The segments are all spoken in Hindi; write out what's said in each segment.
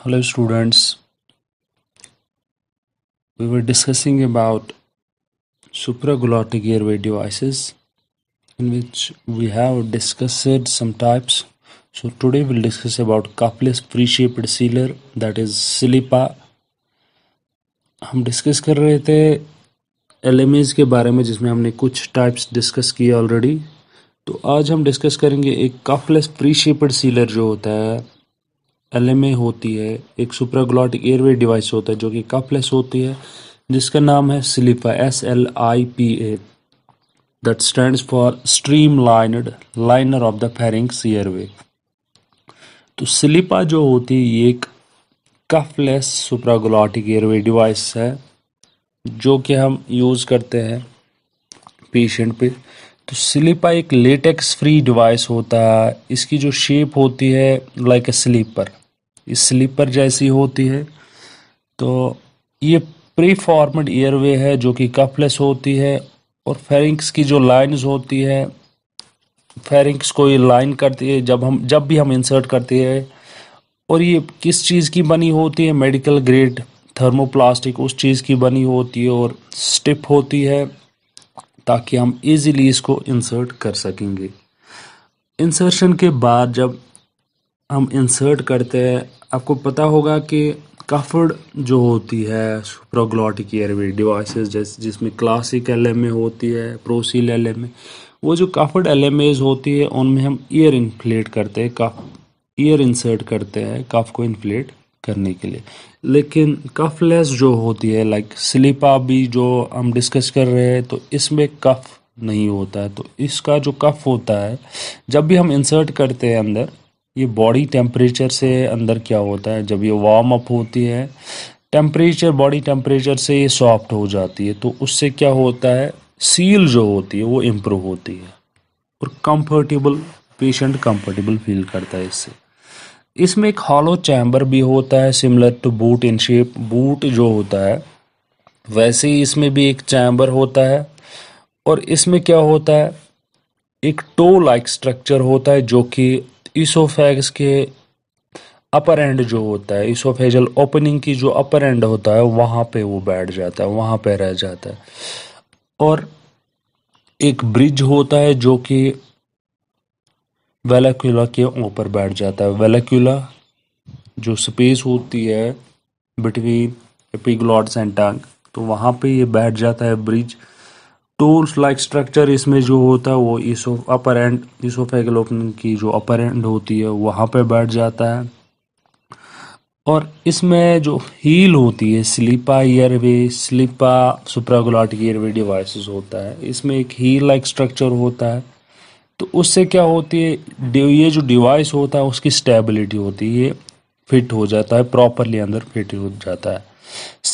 hello students we were discussing about supraglottic airway devices in which we have discussed some types so today we'll discuss about cupless pre-shaped sealer that is silipa हम डिस्कस कर रहे थे एल के बारे में जिसमें हमने कुछ टाइप्स डिस्कस किए ऑलरेडी तो आज हम डिस्कस करेंगे एक कफलेस प्री शेपड सीलर जो होता है एलएमए होती है एक सुप्राग्लॉटिक एयरवे डिवाइस होता है जो कि कफलेस होती है जिसका नाम है SLIPA S L I P A that stand for stream lined liner of the pharynx airway तो स्लीपा जो होती है ये एक कफलेस सुप्राग्लॉटिक एयरवे डिवाइस है जो कि हम यूज़ करते हैं पेशेंट पे तो स्लीपा एक लेटेक्स फ्री डिवाइस होता है इसकी जो शेप होती है लाइक ए स्लीपर इस स्लीपर जैसी होती है तो ये प्री फॉर्मड एयरवे है जो कि कफलेस होती है और फेरिंग्स की जो लाइंस होती है फेरिंग्स को ये लाइन करती है जब हम जब भी हम इंसर्ट करते हैं और ये किस चीज़ की बनी होती है मेडिकल ग्रेड थर्मोप्लास्टिक उस चीज़ की बनी होती है और स्टिप होती है ताकि हम इजीली इसको इंसर्ट कर सकेंगे इंसर्शन के बाद जब हम इंसर्ट करते हैं आपको पता होगा कि कफर्ड जो होती है सुप्राग्लॉटिक एयरवे डिवाइसेस जैसे जिसमें क्लासिक एल एम ए होती है प्रोसील एल एम ए वो जो कफर्ड एल एम एज होती है उनमें हम ईयर इन्फ्लेट करते हैं कफ ईयर इंसर्ट करते हैं कफ को इन्फ्लेट करने के लिए लेकिन कफलेस जो होती है लाइक स्लीपा भी जो हम डिस्कस कर रहे हैं तो इसमें कफ नहीं होता है तो इसका जो कफ होता है जब भी हम इंसर्ट करते हैं अंदर ये बॉडी टेम्परेचर से अंदर क्या होता है जब ये वार्म अप होती है टेम्परेचर बॉडी टेम्परेचर से ये सॉफ्ट हो जाती है तो उससे क्या होता है सील जो होती है वो इम्प्रूव होती है और कंफर्टेबल पेशेंट कंफर्टेबल फील करता है इससे इसमें एक हॉलो चैम्बर भी होता है similar to boot in shape boot जो होता है वैसे ही इसमें भी एक चैम्बर होता है और इसमें क्या होता है एक टो लाइक स्ट्रक्चर होता है जो कि इसोफेग्स के अपर एंड जो होता है इसोफेजल ओपनिंग की जो अपर एंड होता है वहाँ पे वो बैठ जाता है वहाँ पे रह जाता है और एक ब्रिज होता है जो कि वेलाक्यूला के ऊपर बैठ जाता है वेलाक्यूला जो स्पेस होती है बिटवीन एपिग्लॉट्स एंड टंग तो वहाँ पे ये बैठ जाता है ब्रिज टोल्स लाइक स्ट्रक्चर इसमें जो होता है वो इसो अपर एंड इसोफेगल ओपनिंग की जो अपर एंड होती है वहाँ पे बैठ जाता है और इसमें जो हील होती है स्लीपा ईयरवे स्लीपा सुप्रागुलाटिक ईयरवे डिवाइसेस होता है इसमें एक हील लाइक स्ट्रक्चर होता है तो उससे क्या होती है ये जो डिवाइस होता है उसकी स्टेबिलिटी होती है ये फिट हो जाता है प्रॉपरली अंदर फिट हो जाता है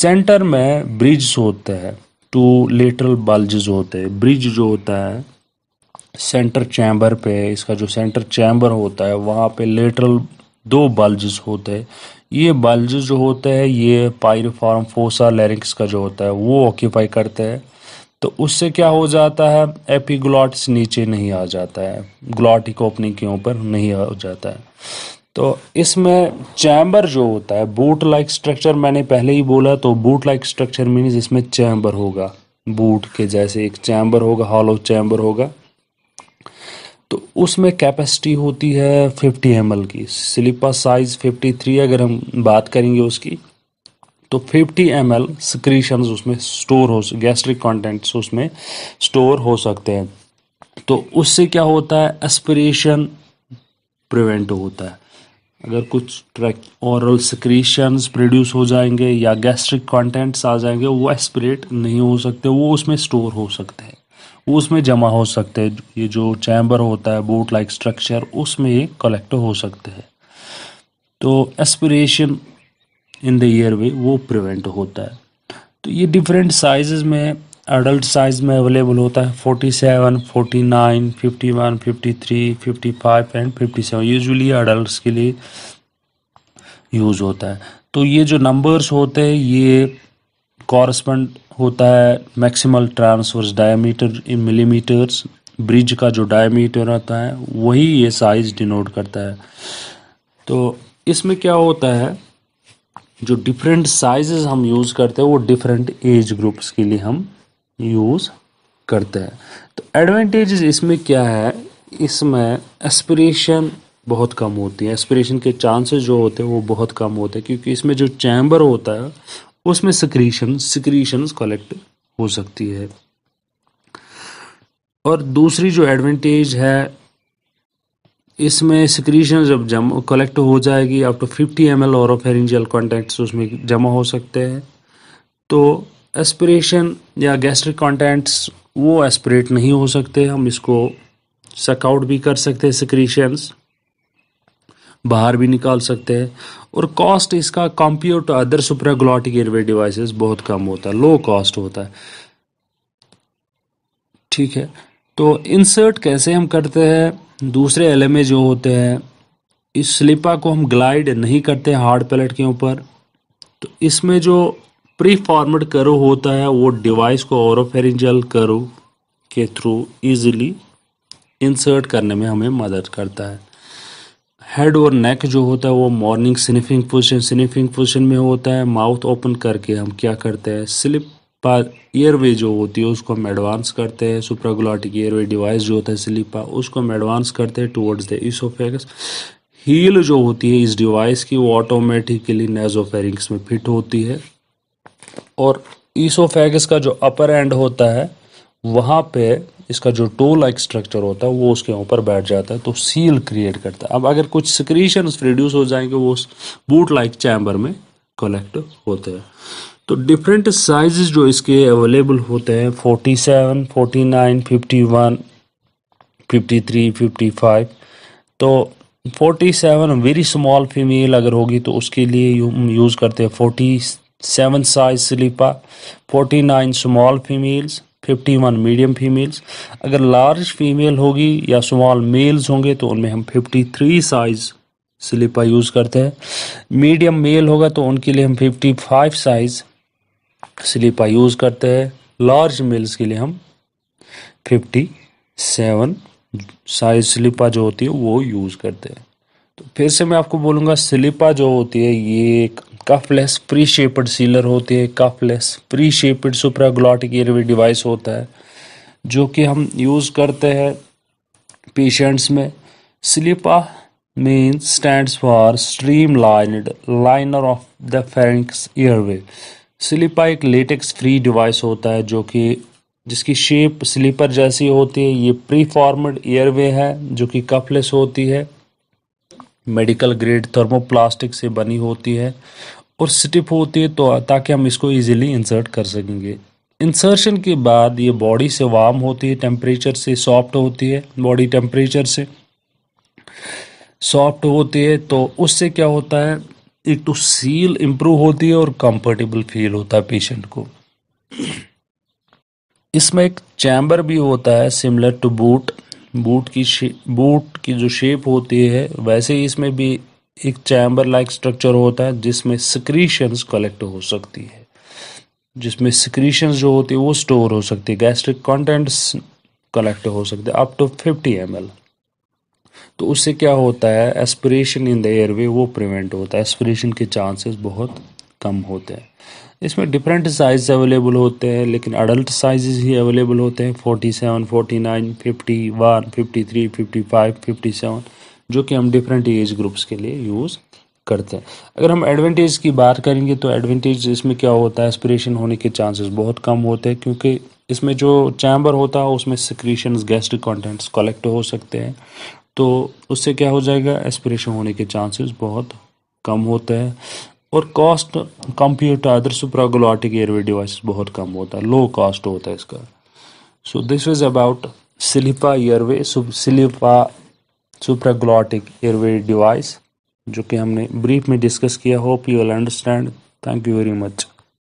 सेंटर में ब्रिज होता है टू लेटरल बल्जेज होते हैं ब्रिज जो होता है सेंटर चैम्बर पे इसका जो सेंटर चैम्बर होता है वहाँ पे लेटरल दो बल्जेस होते हैं ये बल्ज जो होते हैं ये पायरफॉर्म फोसा लैरिक्स का जो होता है वो ऑक्यूपाई करते हैं तो उससे क्या हो जाता है एपीग्लॉट्स नीचे नहीं आ जाता है ग्लॉटिक ओपनिंग के ऊपर नहीं आ जाता है तो इसमें चैम्बर जो होता है बूट लाइक स्ट्रक्चर मैंने पहले ही बोला तो बूट लाइक स्ट्रक्चर मीनस इसमें चैम्बर होगा बूट के जैसे एक चैम्बर होगा हॉलो चैम्बर होगा तो उसमें कैपेसिटी होती है 50 एम की स्लीपर साइज़ 53 अगर हम बात करेंगे उसकी तो 50 एम एल उसमें स्टोर हो गैस्ट्रिक कॉन्टेंट्स उसमें स्टोर हो सकते हैं तो उससे क्या होता है एस्पिरेशन प्रिवेंट होता है अगर कुछ ट्रैक औरल सिक्रीशंस प्रोड्यूस हो जाएंगे या गैस्ट्रिक कॉन्टेंट्स आ जाएंगे वो एस्पिरेट नहीं हो सकते वो उसमें स्टोर हो सकते हैं वो उसमें जमा हो सकते हैं ये जो चैम्बर होता है बोट लाइक स्ट्रक्चर उसमें ये कलेक्ट हो सकते हैं तो aspiration in the airway वो प्रिवेंट होता है तो ये डिफरेंट साइजेस में अडल्ट साइज में अवेलेबल होता है 47, 49, 51, 53, 55 एंड सेवन यूजुअली अडल्ट के लिए यूज़ होता है तो ये जो नंबर्स होते हैं ये कॉरस्पेंड होता है maximal transverse diameter in millimetres bridge का जो डायमीटर होता है वही ये साइज़ डिनोट करता है तो इसमें क्या होता है जो डिफरेंट साइजेस हम यूज़ करते हैं वो डिफरेंट एज ग्रुप्स के लिए हम यूज़ करते हैं तो एडवांटेजेस इसमें क्या है इसमें एस्पिरेशन बहुत कम होती है एस्पिरेशन के चांसेस जो होते हैं वो बहुत कम होते हैं क्योंकि इसमें जो चैम्बर होता है उसमें सिक्रीशन सिक्रीशन कलेक्ट हो सकती है और दूसरी जो एडवांटेज है इसमें सिक्रीशन जब जमा कलेक्ट हो जाएगी up to fifty M L pharyngeal contents उसमें जमा हो सकते हैं तो एस्पिरेशन या गैस्ट्रिक कॉन्टेंट्स वो एस्पिरेट नहीं हो सकते हम इसको सकआउट भी कर सकते हैं सिक्रीशंस बाहर भी निकाल सकते हैं और कॉस्ट इसका compare to other supraglottic airway devices बहुत कम होता है लो कॉस्ट होता है ठीक है तो इंसर्ट कैसे हम करते हैं दूसरे ए जो होते हैं इस स्लिपा को हम ग्लाइड नहीं करते हार्ड पैलेट के ऊपर तो इसमें जो प्री फॉर्मड करो होता है वो डिवाइस को और फेरिजल करो के थ्रू इजीली इंसर्ट करने में हमें मदद करता है हेड और नेक जो होता है वो morning sniffing position sniffing position में होता है माउथ ओपन करके हम क्या करते हैं स्लिप पर एयरवे जो होती है उसको हम एडवांस करते हैं सुप्रागुलाटिक एयरवे डिवाइस जो होता है स्लीपा उसको हम एडवांस करते हैं टुवर्ड्स द इसोफेगस हील जो होती है इस डिवाइस की वो ऑटोमेटिकली नेजोफेरिंग्स में फिट होती है और ईसोफेगस का जो अपर एंड होता है वहाँ पे इसका जो टो लाइक स्ट्रक्चर होता है वो उसके ऊपर बैठ जाता है तो सील क्रिएट करता है अब अगर कुछ सिक्रीशन प्रोड्यूस हो जाएंगे वो बूट लाइक चैम्बर में कलेक्ट होते हैं तो डिफरेंट साइज़ जो इसके अवेलेबल होते हैं forty seven forty nine fifty one fifty three fifty five तो forty seven very small female अगर होगी तो उसके लिए यूज़ करते हैं forty seven size SLIPA forty nine small females fifty one medium females अगर लार्ज फीमेल होगी या स्मॉल मेल्स होंगे तो उनमें हम fifty three size slipper use करते हैं मीडियम मेल होगा तो उनके लिए हम 55 साइज़ स्लीपा यूज़ करते हैं लार्ज मेल्स के लिए हम फिफ्टी सेवन साइज स्लीपा जो होती है वो यूज़ करते हैं तो फिर से मैं आपको बोलूँगा स्लीपा जो होती है ये एक कफलेस प्री शेपड सीलर होती है cuffless pre shaped supraglottic airway device होता है जो कि हम यूज़ करते हैं पेशेंट्स में SLIPA stand for stream lined liner of the pharynx airway SLIPA एक लेटेक्स फ्री डिवाइस होता है जो कि जिसकी शेप स्लीपर जैसी होती है ये प्री फॉर्मड एयरवे है जो कि कफलेस होती है मेडिकल ग्रेड थर्मोप्लास्टिक से बनी होती है और स्टिप होती है तो ताकि हम इसको इजीली इंसर्ट कर सकेंगे इंसर्शन के बाद ये बॉडी से वार्म होती है टेम्परेचर से सॉफ्ट होती है बॉडी टेम्परेचर से सॉफ्ट होती है तो उससे क्या होता है एक तो सील इम्प्रूव होती है और कंफर्टेबल फील होता है पेशेंट को इसमें एक चैम्बर भी होता है सिमिलर टू बूट बूट की बूट की जो शेप होती है वैसे ही इसमें भी एक चैम्बर लाइक स्ट्रक्चर होता है जिसमें सिक्रीशंस कलेक्ट हो सकती है जिसमें सिक्रीशंस जो होती है वो स्टोर हो सकती है गैस्ट्रिक कंटेंट्स कलेक्ट हो सकते हैं up to fifty M L तो उससे क्या होता है एस्पिरेशन इन द एयरवे वो प्रिवेंट होता है एस्पिरेशन के चांसेस बहुत कम होते हैं इसमें डिफरेंट साइज़ अवेलेबल होते हैं लेकिन अडल्ट साइज़ ही अवेलेबल होते हैं forty seven forty nine fifty one fifty three fifty five fifty seven जो कि हम डिफरेंट एज ग्रुप्स के लिए यूज़ करते हैं अगर हम एडवांटेज की बात करेंगे तो एडवांटेज इसमें क्या होता है एस्पिरेशन होने के चांसेस बहुत कम होते हैं क्योंकि इसमें जो चैम्बर होता है उसमें सिक्रीशन गैस्ट्रिक कंटेंट्स कलेक्ट हो सकते हैं तो उससे क्या हो जाएगा एस्पिरेशन होने के चांसेस बहुत कम होते हैं और cost computer to other supraglottic airway device बहुत कम होता है लो कॉस्ट होता है इसका so this is about SLIPA airway SLIPA supraglottic airway device जो कि हमने ब्रीफ में डिस्कस किया hope you will understand thank you very much